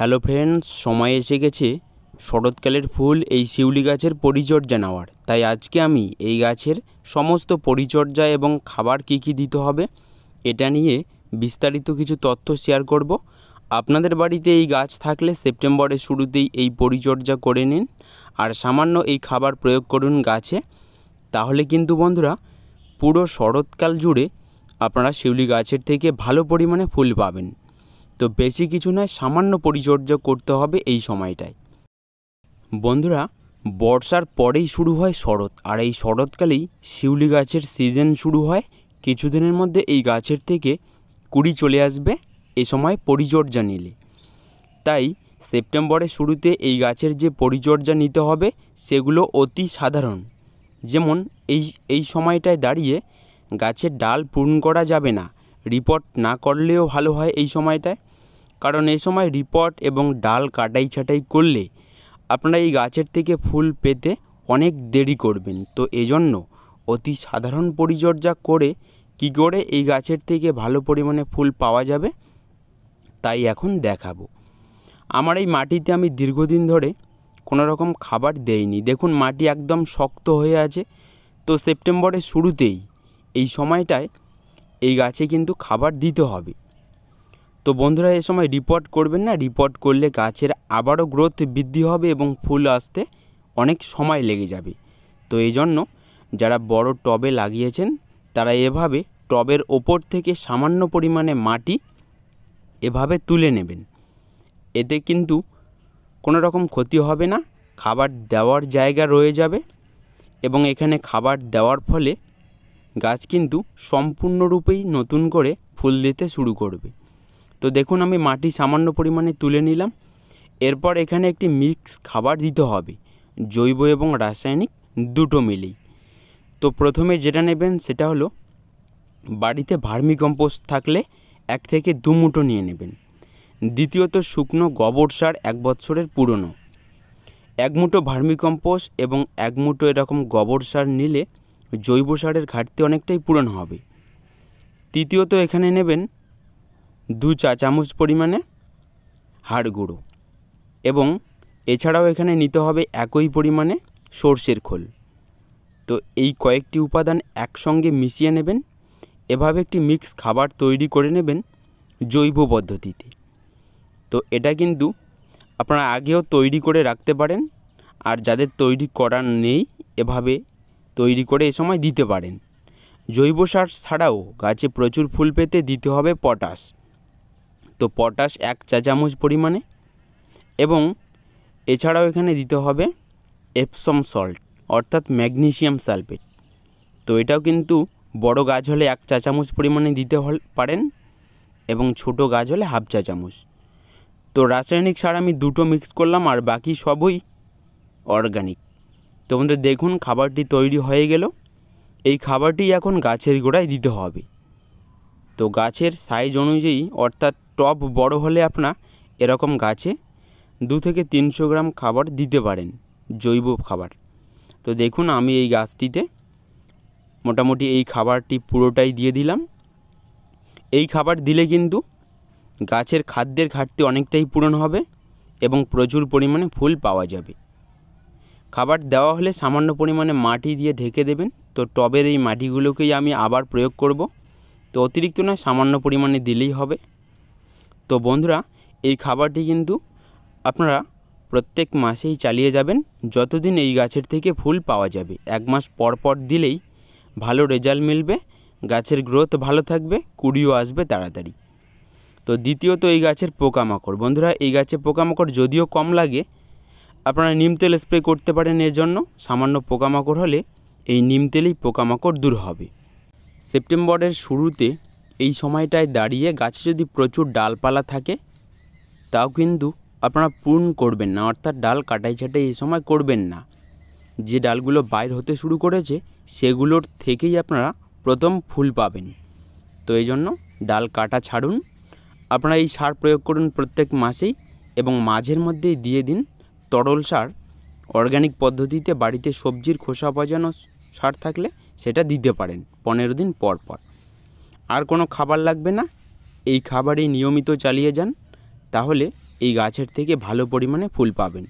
hello friends সময় এসে গেছে শরৎকালের ফুল এই শিউলি গাছের পরিচর্যা নেওয়ার তাই আজকে আমি এই গাছের সমস্ত পরিচর্যা এবং খাবার কি কি দিতে হবে এটা নিয়ে বিস্তারিত কিছু তথ্য শেয়ার করব আপনাদের বাড়িতে এই গাছ থাকলে সেপ্টেম্বরের শুরুতেই এই পরিচর্যা করে নিন আর সামান্য এই খাবার প্রয়োগ করুন গাছে তাহলে কিন্তু বন্ধুরা পুরো শরৎকাল জুড়ে আপনারা শিউলি গাছের থেকে ভালো পরিমাণে ফুল পাবেন তো বেশি কিছু নয় সামান্য পরিচর্যা করতে হবে এই সময়টায় বন্ধুরা বর্ষার পরেই শুরু হয় শরৎ আর এই শরৎকালেই শিউলি গাছের সিজন শুরু হয় কিছুদিনের মধ্যে এই গাছের থেকে কুড়ি চলে আসবে এ সময় পরিচর্যা নিলে তাই সেপ্টেম্বরের শুরুতে এই গাছের যে পরিচর্যা নিতে হবে সেগুলো অতি সাধারণ যেমন এই এই সময়টায় দাঁড়িয়ে গাছের ডাল পূরণ করা যাবে না রিপোর্ট না করলেও ভালো হয় এই সময়টায় কারণ এই সময় রিপট এবং ডাল কাটাই ছাটাই করলে আপনারা এই গাছের থেকে ফুল পেতে অনেক দেরি করবেন তো এজন্য অতি সাধারণ পরিচর্যা করে কি করে এই গাছের থেকে ভালো পরিমাণে ফুল পাওয়া যাবে তাই এখন দেখাবো আমার এই মাটিতে আমি দীর্ঘদিন ধরে কোনো রকম খাবার দেইনি দেখুন মাটি একদম শক্ত হয়ে আছে তো সেপ্টেম্বরের শুরুতেই এই সময়টায় এই গাছে কিন্তু খাবার দিতে হবে তো বন্ধুরা এ সময় রিপোর্ট করবেন না রিপোর্ট করলে গাছের আবারও গ্রোথ বৃদ্ধি হবে এবং ফুল আসতে অনেক সময় লেগে যাবে তো এই জন্য যারা বড় টবে লাগিয়েছেন তারা এভাবে টবের ওপর থেকে সামান্য পরিমাণে মাটি এভাবে তুলে নেবেন এতে কিন্তু কোনো রকম ক্ষতি হবে না খাবার দেওয়ার জায়গা রয়ে যাবে এবং এখানে খাবার দেওয়ার ফলে গাছ কিন্তু সম্পূর্ণরূপেই নতুন করে ফুল দিতে শুরু করবে তো দেখুন আমি মাটি সামান্য পরিমাণে তুলে নিলাম এরপর এখানে একটি মিক্স খাবার দিতে হবে জৈব এবং রাসায়নিক দুটো মিলেই তো প্রথমে যেটা নেবেন সেটা হলো বাড়িতে ভার্মি কম্পোস্ট থাকলে এক থেকে দু মুঠো নিয়ে নেবেন দ্বিতীয়ত শুকনো গোবর সার এক বছরের পুরনো এক মুঠো ভার্মি কম্পোস্ট এবং এক মুঠো এরকম গোবর সার নিলে জৈব সারের ঘাটতি অনেকটাই পূরণ হবে তৃতীয়ত এখানে নেবেন দু চা চামচ পরিমাণে হাড় গুঁড়ো এবং এছাড়াও এখানে নিতে হবে একই পরিমাণে সর্ষের খোল তো এই কয়েকটি উপাদান একসঙ্গে মিশিয়ে নেবেন এভাবে একটি মিক্স খাবার তৈরি করে নেবেন জৈব পদ্ধতিতে তো এটা কিন্তু আপনারা আগেও তৈরি করে রাখতে পারেন আর যাদের তৈরি করার নেই এভাবে তৈরি করে এ সময় দিতে পারেন জৈব সার ছাড়াও গাছে প্রচুর ফুল পেতে দিতে হবে পটাশ তো পটাশ এক চা চামচ পরিমাণে এবং এছাড়াও এখানে দিতে হবে এপসম সল্ট অর্থাৎ ম্যাগনেশিয়াম সালফেট তো এটাও কিন্তু বড় গাছ হলে এক চা চামচ পরিমাণে দিতে পারেন এবং ছোট গাছ হলে হাফ চা চামচ তো রাসায়নিক সার আমি দুটো মিক্স করলাম আর বাকি সবই অর্গানিক তো আমাদের দেখুন খাবারটি তৈরি হয়ে গেল এই খাবারটি এখন গাছের গোড়ায় দিতে হবে তো গাছের সাইজ অনুযায়ী অর্থাৎ টব বড় হলে আপনার এরকম গাছে দু থেকে তিনশো গ্রাম খাবার দিতে পারেন জৈব খাবার তো দেখুন আমি এই গাছটিতে মোটামুটি এই খাবারটি পুরোটাই দিয়ে দিলাম এই খাবার দিলে কিন্তু গাছের খাদ্যের ঘাটতি অনেকটাই পূরণ হবে এবং প্রচুর পরিমাণে ফুল পাওয়া যাবে খাবার দেওয়া হলে সামান্য পরিমাণে মাটি দিয়ে ঢেকে দেবেন তো টবের এই মাটিগুলোকেই আমি আবার প্রয়োগ করব তো অতিরিক্ত নয় সামান্য পরিমাণে দিলেই হবে তো বন্ধুরা এই খাবারটি কিন্তু আপনারা প্রত্যেক মাসেই চালিয়ে যাবেন যতদিন এই গাছের থেকে ফুল পাওয়া যাবে এক মাস পর পর দিলেই ভালো রেজাল্ট মিলবে গাছের গ্রোথ ভালো থাকবে কুড়িও আসবে তাড়াতাড়ি তো দ্বিতীয়ত এই গাছের পোকামাকড় বন্ধুরা এই গাছে পোকামাকড় যদিও কম লাগে আপনারা নিম তেল স্প্রে করতে পারেন এর জন্য সামান্য পোকামাকড় হলে এই নিম তেলেই পোকামাকড় দূর হবে সেপ্টেম্বরের শুরুতে এই সময়টায় দাঁড়িয়ে গাছে যদি প্রচুর ডালপালা থাকে তাও কিন্তু আপনারা পূর্ণ করবেন না অর্থাৎ ডাল কাটাই ছাটাই এই সময় করবেন না যে ডালগুলো বাইর হতে শুরু করেছে সেগুলোর থেকেই আপনারা প্রথম ফুল পাবেন তো এই জন্য ডাল কাটা ছাড়ুন আপনারা এই সার প্রয়োগ করুন প্রত্যেক মাসেই এবং মাঝের মধ্যেই দিয়ে দিন তরল সার অর্গ্যানিক পদ্ধতিতে বাড়িতে সবজির খোসা পচানো সার থাকলে সেটা দিতে পারেন পনেরো দিন পর পর আর কোনো খাবার লাগবে না এই খাবারই নিয়মিত চালিয়ে যান তাহলে এই গাছের থেকে ভালো পরিমাণে ফুল পাবেন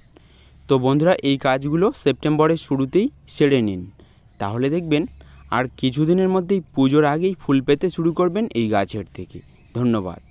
তো বন্ধুরা এই কাজগুলো সেপ্টেম্বরের শুরুতেই সেরে নিন তাহলে দেখবেন আর কিছুদিনের মধ্যেই পুজোর আগেই ফুল পেতে শুরু করবেন এই গাছের থেকে ধন্যবাদ